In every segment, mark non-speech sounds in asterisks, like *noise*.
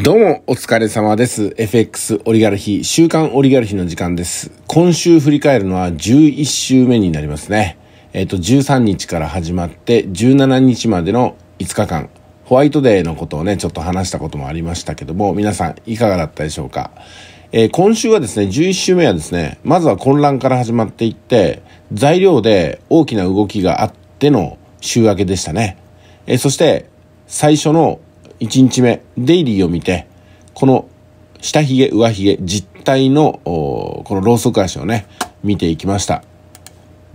どうも、お疲れ様です。FX オリガルヒ、週刊オリガルヒの時間です。今週振り返るのは11週目になりますね。えっ、ー、と、13日から始まって、17日までの5日間、ホワイトデーのことをね、ちょっと話したこともありましたけども、皆さんいかがだったでしょうか。えー、今週はですね、11週目はですね、まずは混乱から始まっていって、材料で大きな動きがあっての週明けでしたね。えー、そして、最初の1日目、デイリーを見て、この下髭、上髭、実体の、このローソク足をね、見ていきました。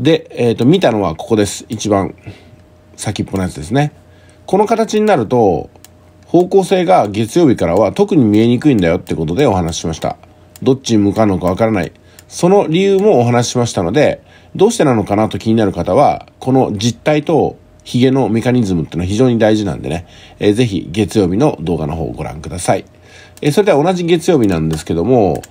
で、えっ、ー、と、見たのはここです。一番先っぽのやつですね。この形になると、方向性が月曜日からは特に見えにくいんだよってことでお話ししました。どっちに向かうのかわからない。その理由もお話ししましたので、どうしてなのかなと気になる方は、この実体とヒゲのメカニズムっていうのは非常に大事なんでね、えー、ぜひ月曜日の動画の方をご覧ください。えー、それでは同じ月曜日なんですけども、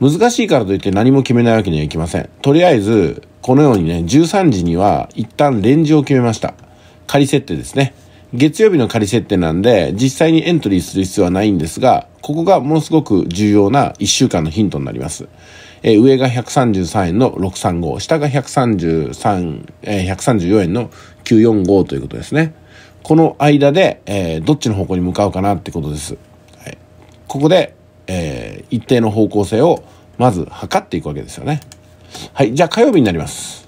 難しいからといって何も決めないわけにはいきません。とりあえず、このようにね、13時には一旦レンジを決めました。仮設定ですね。月曜日の仮設定なんで、実際にエントリーする必要はないんですが、ここがものすごく重要な1週間のヒントになります。えー、上が133円の635、下が133、えー、134円の945ということですね。この間で、えー、どっちの方向に向かうかなってことです。はい、ここで、えー、一定の方向性をまず測っていくわけですよね。はい、じゃあ火曜日になります。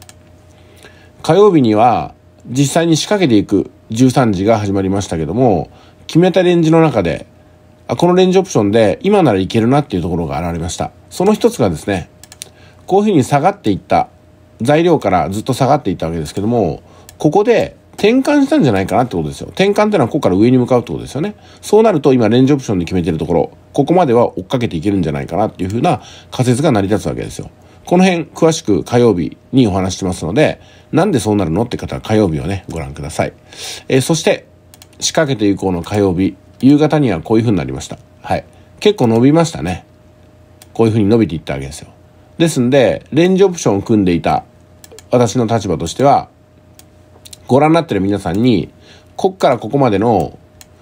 火曜日には実際に仕掛けていく13時が始まりましたけども、決めたレンジの中であこのレンジオプションで今ならいけるなっていうところが現れました。その一つがですね、こういうふうに下がっていった、材料からずっと下がっていったわけですけども、ここで転換したんじゃないかなってことですよ。転換ってのはここから上に向かうってことですよね。そうなると今レンジオプションで決めてるところ、ここまでは追っかけていけるんじゃないかなっていうふうな仮説が成り立つわけですよ。この辺詳しく火曜日にお話してますので、なんでそうなるのって方は火曜日をね、ご覧ください。えー、そして、仕掛けてこうの火曜日、夕方にはこういうふうになりました。はい。結構伸びましたね。こういうふうに伸びていったわけですよ。ですんで、レンジオプションを組んでいた私の立場としては、ご覧になってる皆さんに、こっからここまでの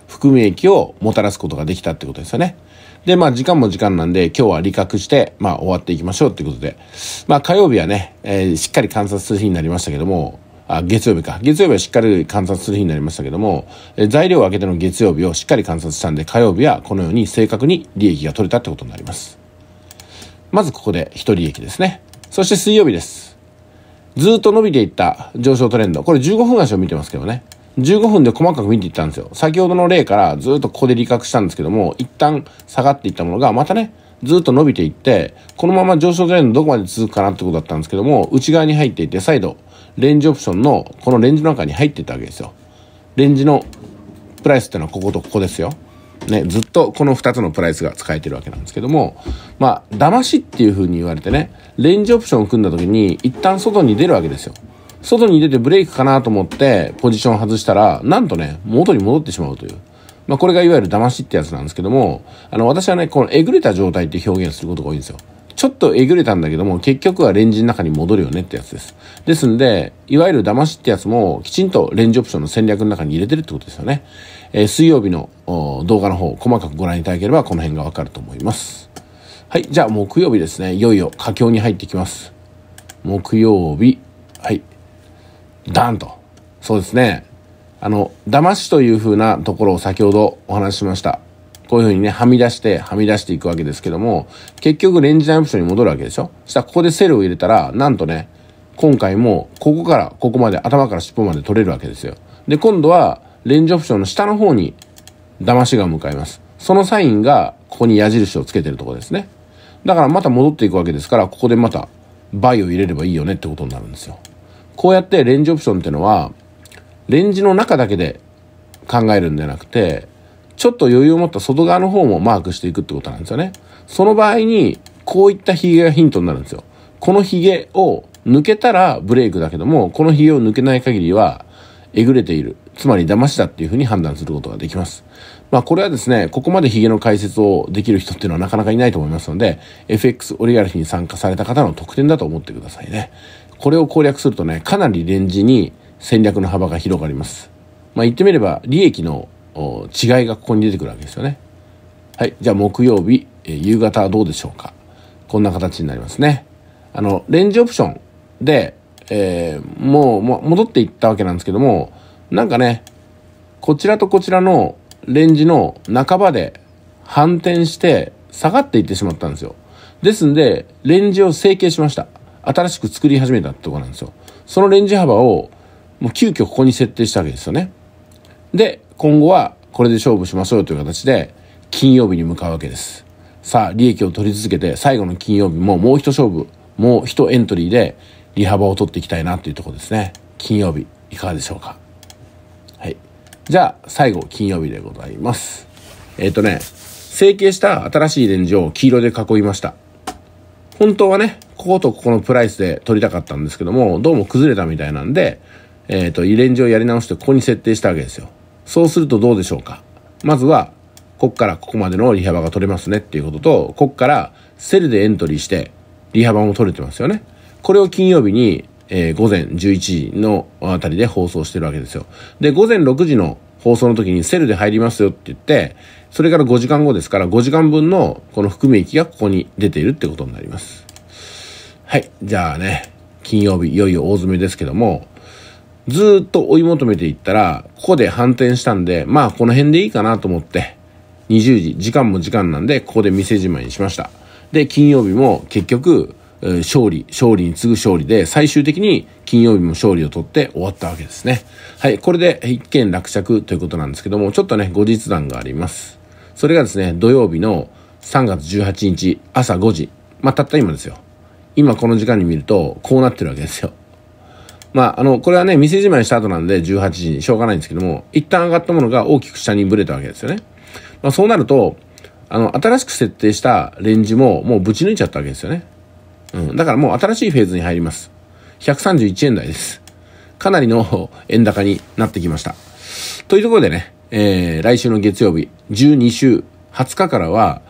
含み益をもたらすことができたってことですよね。で、まあ時間も時間なんで今日は理覚して、まあ終わっていきましょうってことで、まあ火曜日はね、えー、しっかり観察する日になりましたけども、あ、月曜日か。月曜日はしっかり観察する日になりましたけども、え材料を開けての月曜日をしっかり観察したんで、火曜日はこのように正確に利益が取れたってことになります。まずここで一利益ですね。そして水曜日です。ずっと伸びていった上昇トレンド。これ15分足を見てますけどね。15分で細かく見ていったんですよ。先ほどの例からずっとここで理確したんですけども、一旦下がっていったものがまたね、ずっと伸びていって、このまま上昇トレンドどこまで続くかなってことだったんですけども、内側に入っていて、再度、レンジオプションのこのレンジの中に入ってたわけですよ。レンジのプライスってのはこことここですよ。ね、ずっとこの2つのプライスが使えてるわけなんですけども、まあ、騙しっていう風に言われてね、レンジオプションを組んだ時に一旦外に出るわけですよ。外に出てブレイクかなと思ってポジション外したら、なんとね、元に戻ってしまうという。まあ、これがいわゆる騙しってやつなんですけども、あの、私はね、このえぐれた状態って表現することが多いんですよ。ちょっとえぐれたんだけども、結局はレンジの中に戻るよねってやつです。ですんで、いわゆる騙しってやつも、きちんとレンジオプションの戦略の中に入れてるってことですよね。えー、水曜日の動画の方、細かくご覧いただければ、この辺がわかると思います。はい、じゃあ木曜日ですね。いよいよ佳境に入ってきます。木曜日、はい、ダンと。そうですね。あの、騙しという風なところを先ほどお話ししました。こういうふうにね、はみ出して、はみ出していくわけですけども、結局レンジダイオプションに戻るわけでしょしたらここでセルを入れたら、なんとね、今回もここからここまで頭から尻尾まで取れるわけですよ。で、今度はレンジオプションの下の方に騙しが向かいます。そのサインがここに矢印をつけてるとこですね。だからまた戻っていくわけですから、ここでまた倍を入れればいいよねってことになるんですよ。こうやってレンジオプションってのは、レンジの中だけで考えるんじゃなくて、ちょっと余裕を持った外側の方もマークしていくってことなんですよね。その場合に、こういったヒゲがヒントになるんですよ。このヒゲを抜けたらブレイクだけども、このヒゲを抜けない限りは、えぐれている。つまり騙しだっていうふうに判断することができます。まあこれはですね、ここまでヒゲの解説をできる人っていうのはなかなかいないと思いますので、FX オリガルヒに参加された方の特典だと思ってくださいね。これを攻略するとね、かなりレンジに戦略の幅が広がります。まあ言ってみれば、利益の違いがここに出てくるわけですよね。はい、じゃあ木曜日、え夕方はどうでしょうか。こんな形になりますね。あの、レンジオプションで、えー、もう、もう戻っていったわけなんですけども、なんかね、こちらとこちらのレンジの半ばで反転して下がっていってしまったんですよ。ですんで、レンジを成形しました。新しく作り始めたってとこなんですよ。そのレンジ幅を、もう急遽ここに設定したわけですよね。で、今後はこれで勝負しましょうという形で金曜日に向かうわけですさあ利益を取り続けて最後の金曜日ももう一勝負もう一エントリーで利幅を取っていきたいなというところですね金曜日いかがでしょうかはいじゃあ最後金曜日でございますえっ、ー、とね成形した新しいレンジを黄色で囲いました本当はねこことここのプライスで取りたかったんですけどもどうも崩れたみたいなんでえっ、ー、とレンジをやり直してここに設定したわけですよそうするとどうでしょうかまずは、こっからここまでの利幅が取れますねっていうことと、こっからセルでエントリーして、利幅も取れてますよね。これを金曜日に、えー、午前11時のあたりで放送してるわけですよ。で、午前6時の放送の時にセルで入りますよって言って、それから5時間後ですから、5時間分のこの含み益がここに出ているってことになります。はい。じゃあね、金曜日、いよいよ大詰めですけども、ずっと追い求めていったら、ここで反転したんで、まあこの辺でいいかなと思って、20時、時間も時間なんで、ここで店じまいにしました。で、金曜日も結局、勝利、勝利に次ぐ勝利で、最終的に金曜日も勝利を取って終わったわけですね。はい、これで一件落着ということなんですけども、ちょっとね、後日談があります。それがですね、土曜日の3月18日朝5時、まあ、たった今ですよ。今この時間に見ると、こうなってるわけですよ。まあ、あの、これはね、店じまいした後なんで18時にしょうがないんですけども、一旦上がったものが大きく下にぶれたわけですよね。まあ、そうなると、あの、新しく設定したレンジももうぶち抜いちゃったわけですよね。うん。だからもう新しいフェーズに入ります。131円台です。かなりの *laughs* 円高になってきました。というところでね、えー、来週の月曜日、12週20日からは、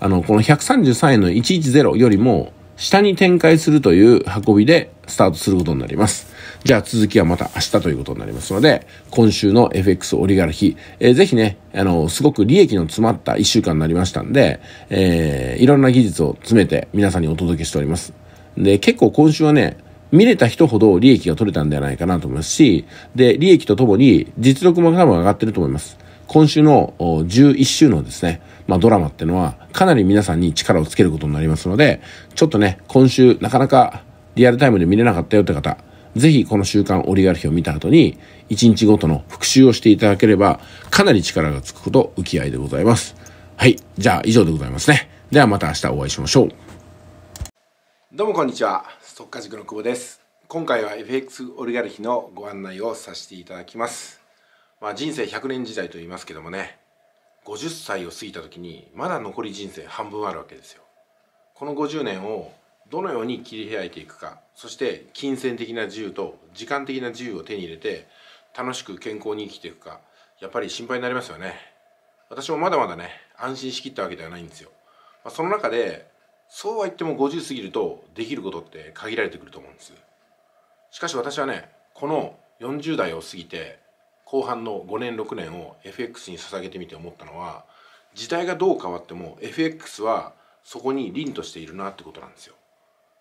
あの、この133円の110よりも下に展開するという運びでスタートすることになります。じゃあ続きはまた明日ということになりますので、今週の FX オリガルヒ、えー、ぜひね、あの、すごく利益の詰まった一週間になりましたんで、えー、いろんな技術を詰めて皆さんにお届けしております。で、結構今週はね、見れた人ほど利益が取れたんではないかなと思いますし、で、利益とともに実力も多分上がってると思います。今週の11週のですね、まあドラマっていうのはかなり皆さんに力をつけることになりますので、ちょっとね、今週なかなかリアルタイムで見れなかったよって方、ぜひこの週刊オリガルヒを見た後に、一日ごとの復習をしていただければ、かなり力がつくこと浮き合いでございます。はい。じゃあ以上でございますね。ではまた明日お会いしましょう。どうもこんにちは。ッカ塾の久保です。今回は FX オリガルヒのご案内をさせていただきます。まあ人生100年時代と言いますけどもね、50歳を過ぎた時にまだ残り人生半分あるわけですよ。この50年をどのように切り開いていくかそして金銭的な自由と時間的な自由を手に入れて楽しく健康に生きていくかやっぱり心配になりますよね私もまだまだね安心しきったわけではないんですよ、まあ、その中でそうは言っても50過ぎるとできることって限られてくると思うんですしかし私はねこの40代を過ぎて後半の5年6年を FX に捧げてみて思ったのは時代がどう変わっても FX はそこに凛としているなってことなんですよ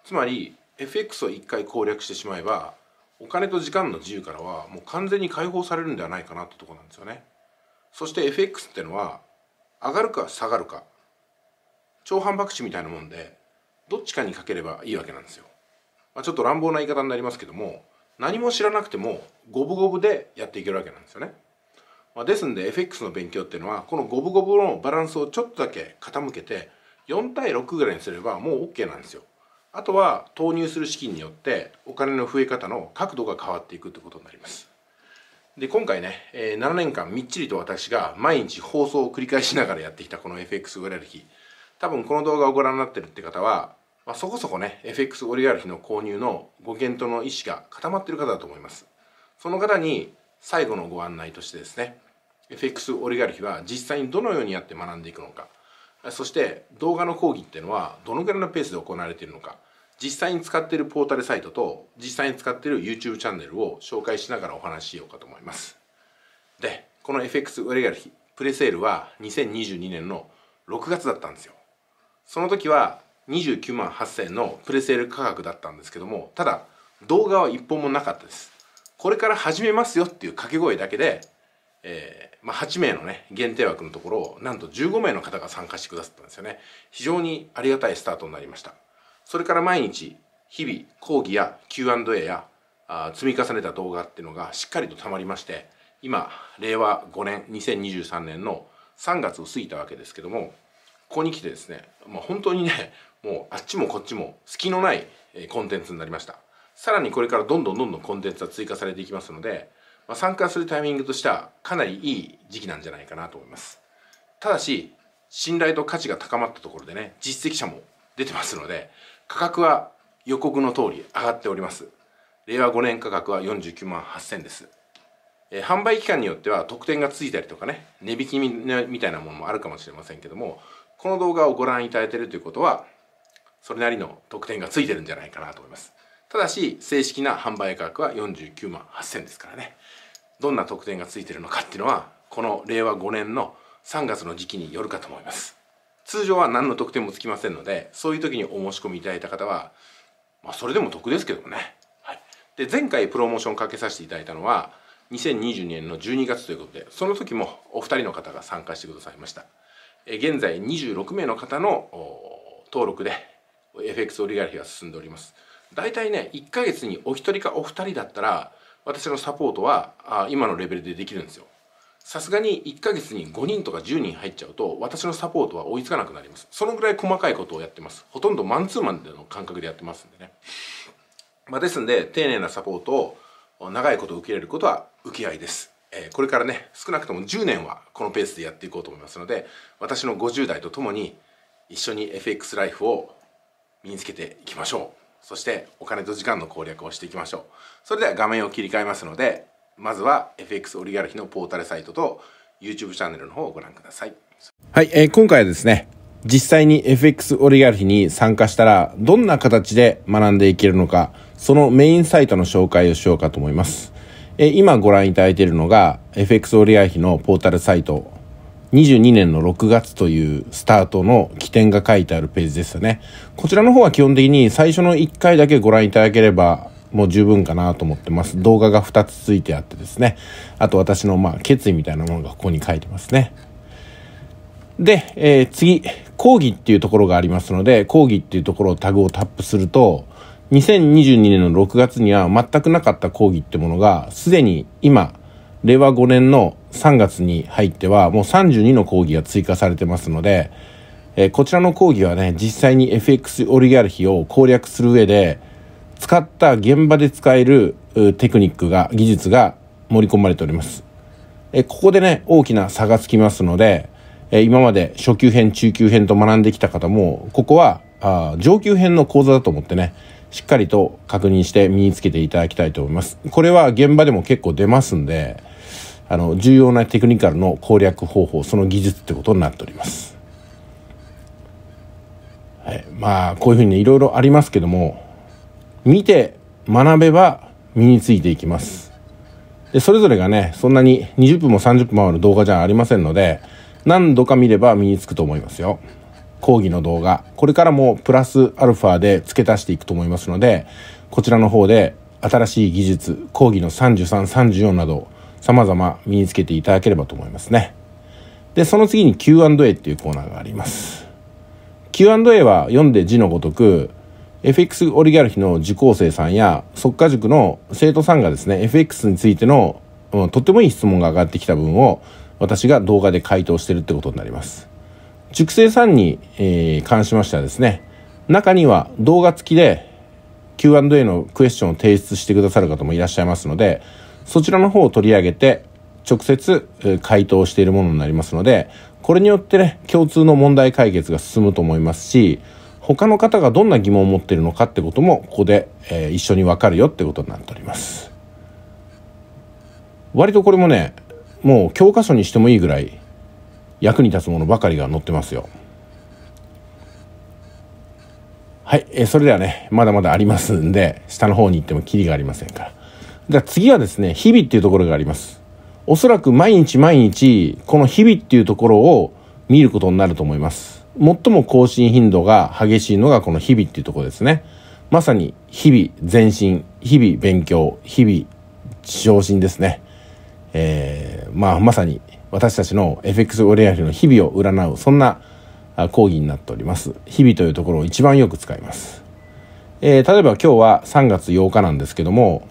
つまり FX を一回攻略してしまえばお金と時間の自由からはもう完全に解放されるんではないかなってとこなんですよねそして FX ってのは上がるか下がるか超反爆地みたいなもんでどっちかにかければいいわけなんですよ、まあ、ちょっと乱暴な言い方になりますけども何も知らなくても五分五分でやっていけるわけなんですよね、まあ、ですんで FX の勉強っていうのはこの五分五分のバランスをちょっとだけ傾けて4対6ぐらいにすればもう OK なんですよあとは投入する資金によってお金の増え方の角度が変わっていくってことになりますで今回ね7年間みっちりと私が毎日放送を繰り返しながらやってきたこの FX オリガルヒ多分この動画をご覧になってるって方は、まあ、そこそこね FX オリガルヒの購入のご検討の意思が固まってる方だと思いますその方に最後のご案内としてですね FX オリガルヒは実際にどのようにやって学んでいくのかそして動画の講義っていうのはどのぐらいのペースで行われているのか実際に使っているポータルサイトと実際に使っている YouTube チャンネルを紹介しながらお話ししようかと思いますでこの FX ウレガルヒプレセールは2022年の6月だったんですよその時は29万8000円のプレセール価格だったんですけどもただ動画は1本もなかったですこれから始めますよっていう掛け声だけで、えーまあ、8名のね限定枠のところをなんと15名の方が参加してくださったんですよね非常にありがたいスタートになりましたそれから毎日日々講義や Q&A やあ積み重ねた動画っていうのがしっかりとたまりまして今令和5年2023年の3月を過ぎたわけですけどもここに来てですね、まあ、本当にねもうあっちもこっちも隙のないコンテンツになりましたさらにこれからどんどんどんどんコンテンツは追加されていきますのでまあ、参加するタイミングとしてはかなりいい時期なんじゃないかなと思いますただし信頼と価値が高まったところでね実績者も出てますので価格は予告の通り上がっております令和5年価格は49万8000ですえ販売期間によっては特典がついたりとかね値引きみたいなものもあるかもしれませんけどもこの動画をご覧いただいているということはそれなりの特典がついてるんじゃないかなと思いますただし正式な販売価格は49万8000ですからねどんな特典がついてるのかっていうのはこの令和5年の3月の時期によるかと思います通常は何の特典もつきませんのでそういう時にお申し込みいただいた方は、まあ、それでも得ですけどもね、はい、で前回プロモーションかけさせていただいたのは2022年の12月ということでその時もお二人の方が参加してくださいました現在26名の方の登録で FX オリガルヒは進んでおります大体ね1ヶ月にお一人かお二人だったら私のサポートはあ今のレベルでできるんですよさすがに1ヶ月に5人とか10人入っちゃうと私のサポートは追いつかなくなりますそのぐらい細かいことをやってますほとんどマンツーマンでの感覚でやってますんでね、まあ、ですんで丁寧なサポートを長いこと受け入れることは受け合いですえこれからね少なくとも10年はこのペースでやっていこうと思いますので私の50代とともに一緒に FX ライフを身につけていきましょう。そしてお金と時間の攻略をしていきましょうそれでは画面を切り替えますのでまずは FX オリガルヒのポータルサイトと YouTube チャンネルの方をご覧くださいはい、えー、今回はですね実際に FX オリガルヒに参加したらどんな形で学んでいけるのかそのメインサイトの紹介をしようかと思います、えー、今ご覧いただいているのが FX オリガルヒのポータルサイト22年の6月というスタートの起点が書いてあるページでしたね。こちらの方は基本的に最初の1回だけご覧いただければもう十分かなと思ってます。動画が2つついてあってですね。あと私のまあ決意みたいなものがここに書いてますね。で、えー、次、講義っていうところがありますので、講義っていうところをタグをタップすると、2022年の6月には全くなかった講義ってものが、すでに今、令和5年の3月に入ってはもう32の講義が追加されてますので、えー、こちらの講義はね実際に FX オリガルヒを攻略する上で使った現場で使えるテクニックが技術が盛り込まれております、えー、ここでね大きな差がつきますので、えー、今まで初級編中級編と学んできた方もここはあ上級編の講座だと思ってねしっかりと確認して身につけていただきたいと思いますこれは現場でも結構出ますんであの重要なテクニカルの攻略方法その技術ってことになっております。はい、まあこういうふうにいろいろありますけども見て学べば身についていきます。でそれぞれがねそんなに20分も30分もある動画じゃありませんので何度か見れば身につくと思いますよ。講義の動画これからもプラスアルファで付け足していくと思いますのでこちらの方で新しい技術講義の3334など様々身につけていただければと思いますね。で、その次に Q&A っていうコーナーがあります。Q&A は読んで字のごとく、FX オリガルヒの受講生さんや即家塾の生徒さんがですね、FX についての、うん、とってもいい質問が上がってきた分を私が動画で回答してるってことになります。塾生さんに、えー、関しましてはですね、中には動画付きで Q&A のクエスチョンを提出してくださる方もいらっしゃいますので、そちらの方を取り上げて、直接回答しているものになりますので、これによってね、共通の問題解決が進むと思いますし、他の方がどんな疑問を持っているのかってことも、ここで、えー、一緒にわかるよってことになっております。割とこれもね、もう教科書にしてもいいぐらい役に立つものばかりが載ってますよ。はい、えー、それではね、まだまだありますんで、下の方に行ってもキリがありませんから。だ次はですね、日々っていうところがあります。おそらく毎日毎日、この日々っていうところを見ることになると思います。最も更新頻度が激しいのがこの日々っていうところですね。まさに日々前進、日々勉強、日々昇進ですね。えー、まあまさに私たちの FX オレアリの日々を占う、そんな講義になっております。日々というところを一番よく使います。えー、例えば今日は3月8日なんですけども、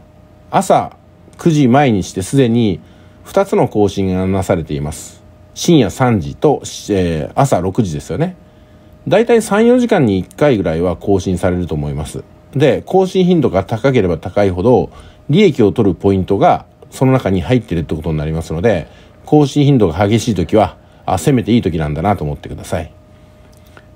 朝9時前にしてすでに2つの更新がなされています。深夜3時と、えー、朝6時ですよね。だいたい3、4時間に1回ぐらいは更新されると思います。で、更新頻度が高ければ高いほど、利益を取るポイントがその中に入ってるってことになりますので、更新頻度が激しい時は、あ、せめていい時なんだなと思ってください。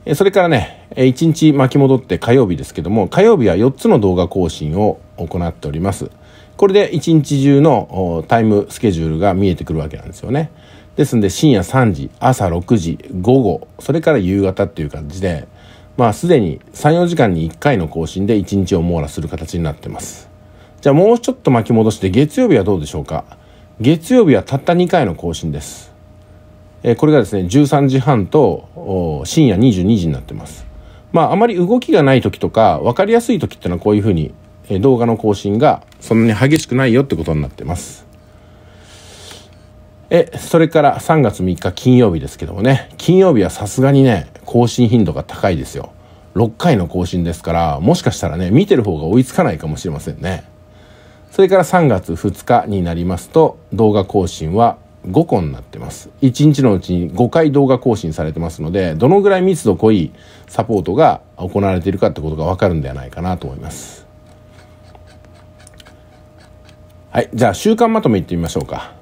えそれからね、え1日巻き戻って火曜日ですけども、火曜日は4つの動画更新を行っております。これで一日中のタイムスケジュールが見えてくるわけなんですよね。ですんで深夜3時朝6時午後それから夕方っていう感じでまあすでに34時間に1回の更新で一日を網羅する形になってますじゃあもうちょっと巻き戻して月曜日はどうでしょうか月曜日はたった2回の更新です、えー、これがですね13時半と深夜22時になってますまああまり動きがない時とかわかりやすい時っていうのはこういうふうに動画の更新がそんなに激しくないよってことになってます。え、それから3月3日金曜日ですけどもね、金曜日はさすがにね、更新頻度が高いですよ。6回の更新ですから、もしかしたらね、見てる方が追いつかないかもしれませんね。それから3月2日になりますと、動画更新は5個になってます。1日のうちに5回動画更新されてますので、どのぐらい密度濃いサポートが行われているかってことがわかるんではないかなと思います。はい。じゃあ、週間まとめいってみましょうか。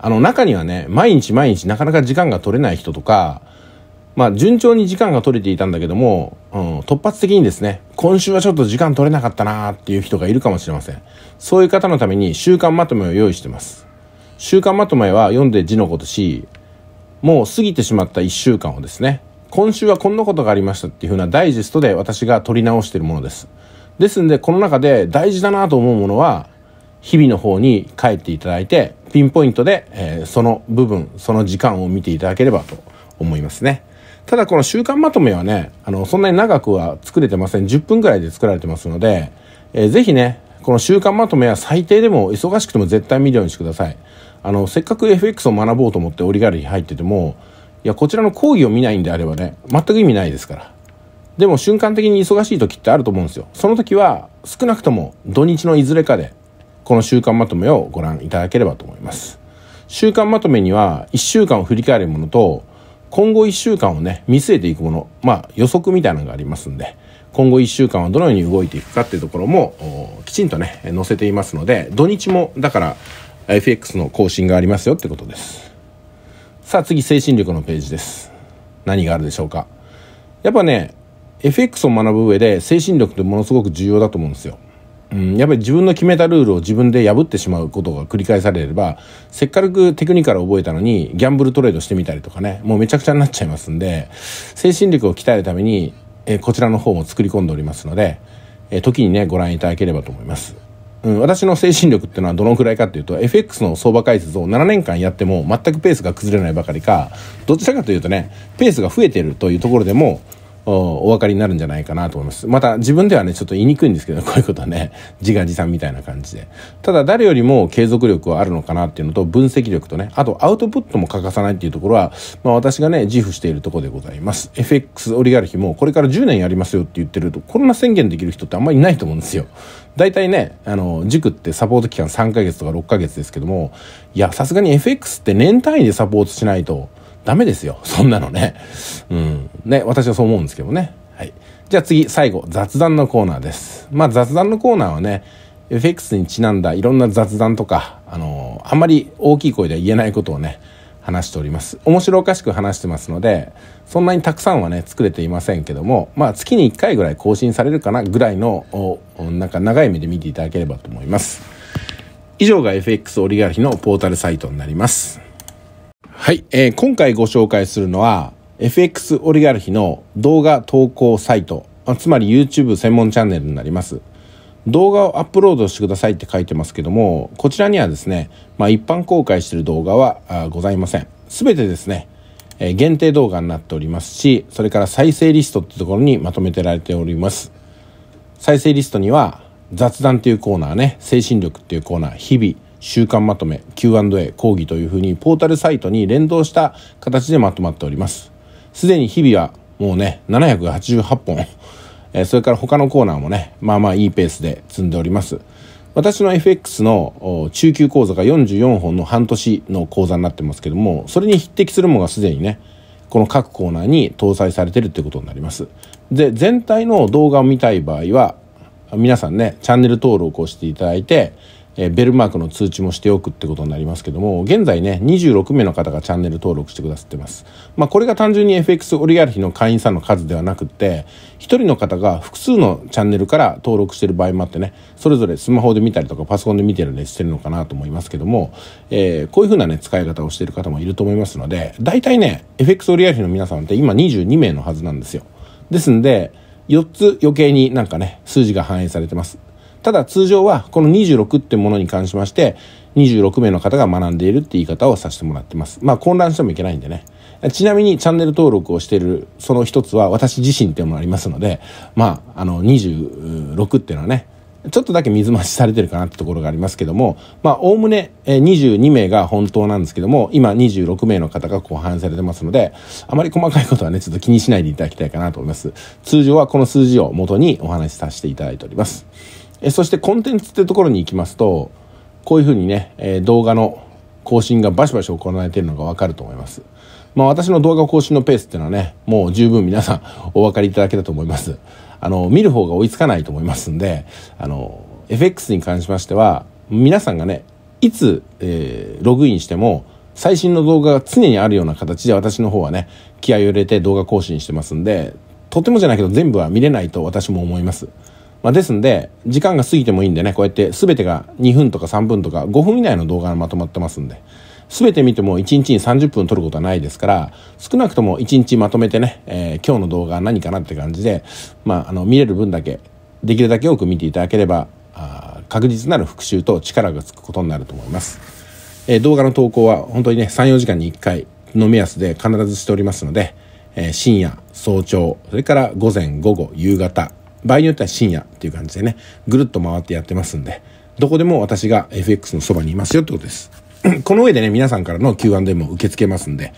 あの、中にはね、毎日毎日なかなか時間が取れない人とか、まあ、順調に時間が取れていたんだけども、うん、突発的にですね、今週はちょっと時間取れなかったなーっていう人がいるかもしれません。そういう方のために週間まとめを用意してます。週間まとめは読んで字のことし、もう過ぎてしまった一週間をですね、今週はこんなことがありましたっていうふうなダイジェストで私が取り直しているものです。ですんで、この中で大事だなと思うものは、日々の方に帰っていただいて、ピンポイントで、えー、その部分、その時間を見ていただければと思いますね。ただこの週間まとめはね、あの、そんなに長くは作れてません。10分くらいで作られてますので、えー、ぜひね、この週間まとめは最低でも忙しくても絶対見るようにしてください。あの、せっかく FX を学ぼうと思ってオリガルに入ってても、いや、こちらの講義を見ないんであればね、全く意味ないですから。でも瞬間的に忙しい時ってあると思うんですよ。その時は少なくとも土日のいずれかでこの週間まとめをご覧いただければと思います。週間まとめには1週間を振り返るものと今後1週間をね見据えていくものまあ予測みたいなのがありますんで今後1週間はどのように動いていくかっていうところもきちんとね載せていますので土日もだから FX の更新がありますよってことですさあ次精神力のページです何があるでしょうかやっぱね FX を学ぶ上で精神力ってものすごく重要だと思うんですようん、やっぱり自分の決めたルールを自分で破ってしまうことが繰り返されればせっかくテクニカル覚えたのにギャンブルトレードしてみたりとかねもうめちゃくちゃになっちゃいますんで精神力を鍛えるために、えこちらの方も作り込んでおりますので、え時にねご覧いただければと思います。うん、私の精神力っていうのはどのくらいかっていうと FX の相場解説を7年間やっても全くペースが崩れないばかりかどちらかというとねペースが増えてるというところでもお分かりになるんじゃないかなと思います。また自分ではね、ちょっと言いにくいんですけど、*laughs* こういうことね、自画自賛みたいな感じで。ただ誰よりも継続力はあるのかなっていうのと、分析力とね、あとアウトプットも欠かさないっていうところは、まあ私がね、自負しているところでございます。FX オリガルヒもこれから10年やりますよって言ってると、こんな宣言できる人ってあんまりいないと思うんですよ。大体ね、あの、塾ってサポート期間3ヶ月とか6ヶ月ですけども、いや、さすがに FX って年単位でサポートしないと、ダメですよ。そんなのね。うん。ね、私はそう思うんですけどね。はい。じゃあ次、最後、雑談のコーナーです。まあ雑談のコーナーはね、FX にちなんだいろんな雑談とか、あのー、あんまり大きい声では言えないことをね、話しております。面白おかしく話してますので、そんなにたくさんはね、作れていませんけども、まあ月に1回ぐらい更新されるかなぐらいの、なんか長い目で見ていただければと思います。以上が FX オリガルヒのポータルサイトになります。はい、えー、今回ご紹介するのは FX オリガルヒの動画投稿サイトつまり YouTube 専門チャンネルになります動画をアップロードしてくださいって書いてますけどもこちらにはですね、まあ、一般公開している動画はございません全てですね、えー、限定動画になっておりますしそれから再生リストってところにまとめてられております再生リストには雑談っていうコーナーね精神力っていうコーナー日々週刊まとめ Q&A 講義というふうにポータルサイトに連動した形でまとまっておりますすでに日々はもうね788本それから他のコーナーもねまあまあいいペースで積んでおります私の FX の中級講座が44本の半年の講座になってますけどもそれに匹敵するものがすでにねこの各コーナーに搭載されてるってことになります。で、全体の動画を見たい場合は、皆さんね、チャンネル登録をしていただいて、えベルマークの通知もしておくってことになりますけども現在ね26名の方がチャンネル登録してくださってます、まあ、これが単純に FX オリガルヒの会員さんの数ではなくって1人の方が複数のチャンネルから登録してる場合もあってねそれぞれスマホで見たりとかパソコンで見てるんでしてるのかなと思いますけども、えー、こういうふうなね使い方をしてる方もいると思いますので大体ね FX オリガルヒの皆さんって今22名のはずなんですよですんで4つ余計になんかね数字が反映されてますただ通常はこの26ってものに関しまして、26名の方が学んでいるって言い方をさせてもらってます。まあ混乱してもいけないんでね。ちなみにチャンネル登録をしているその一つは私自身っていうものありますので、まああの26っていうのはね、ちょっとだけ水増しされてるかなってところがありますけども、まあ、おおむね22名が本当なんですけども、今26名の方が後半されてますので、あまり細かいことはね、ちょっと気にしないでいただきたいかなと思います。通常はこの数字を元にお話しさせていただいております。えそしてコンテンツってところに行きますとこういうふうにね、え動画の更新がバシバシ行われているのがわかると思います。まあ私の動画更新のペースっていうのはね、もう十分皆さん *laughs* お分かりいただけたと思います。あの、見る方が追いつかないと思いますんで、あの、FX に関しましては、皆さんがね、いつ、えー、ログインしても、最新の動画が常にあるような形で私の方はね、気合を入れて動画更新してますんで、とてもじゃないけど全部は見れないと私も思います。まあ、ですんで、時間が過ぎてもいいんでね、こうやって全てが2分とか3分とか5分以内の動画がまとまってますんで、全て見ても1日に30分撮ることはないですから、少なくとも1日まとめてね、えー、今日の動画は何かなって感じで、まあ、あの、見れる分だけ、できるだけ多く見ていただければ、あ確実なる復習と力がつくことになると思います。えー、動画の投稿は本当にね、3、4時間に1回の目安で必ずしておりますので、えー、深夜、早朝、それから午前、午後、夕方、場合によっては深夜っていう感じでね、ぐるっと回ってやってますんで、どこでも私が FX のそばにいますよってことです。*clears throat* この上でね、皆さんからの Q&A も受け付けますんで、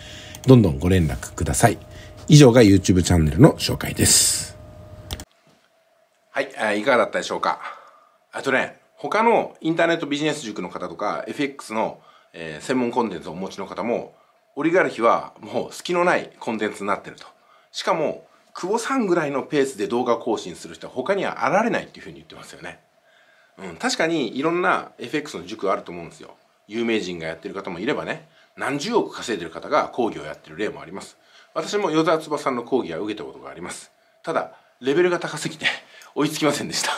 どんどんご連絡ください。以上が YouTube チャンネルの紹介です。はい、いかがだったでしょうか。あとね、他のインターネットビジネス塾の方とか、FX の、えー、専門コンテンツをお持ちの方も、オリガルヒはもう隙のないコンテンツになってると。しかも、久保さんぐらいのペースで動画更新する人は他には現れないっていうふうに言ってますよね。うん、確かにいろんな FX の塾あると思うんですよ。有名人がやってる方もいればね、何十億稼いでる方が講義をやってる例もあります。私も与沢翼さんの講義は受けたことがあります。ただ、レベルが高すぎて *laughs* 追いつきませんでした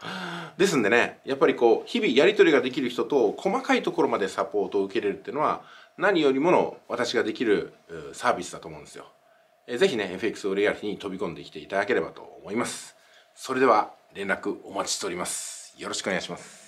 *laughs* ですんでね、やっぱりこう、日々やり取りができる人と細かいところまでサポートを受けれるっていうのは、何よりもの私ができるサービスだと思うんですよ。えー、ぜひね FX レアリティに飛び込んできていただければと思いますそれでは連絡お待ちしておりますよろしくお願いします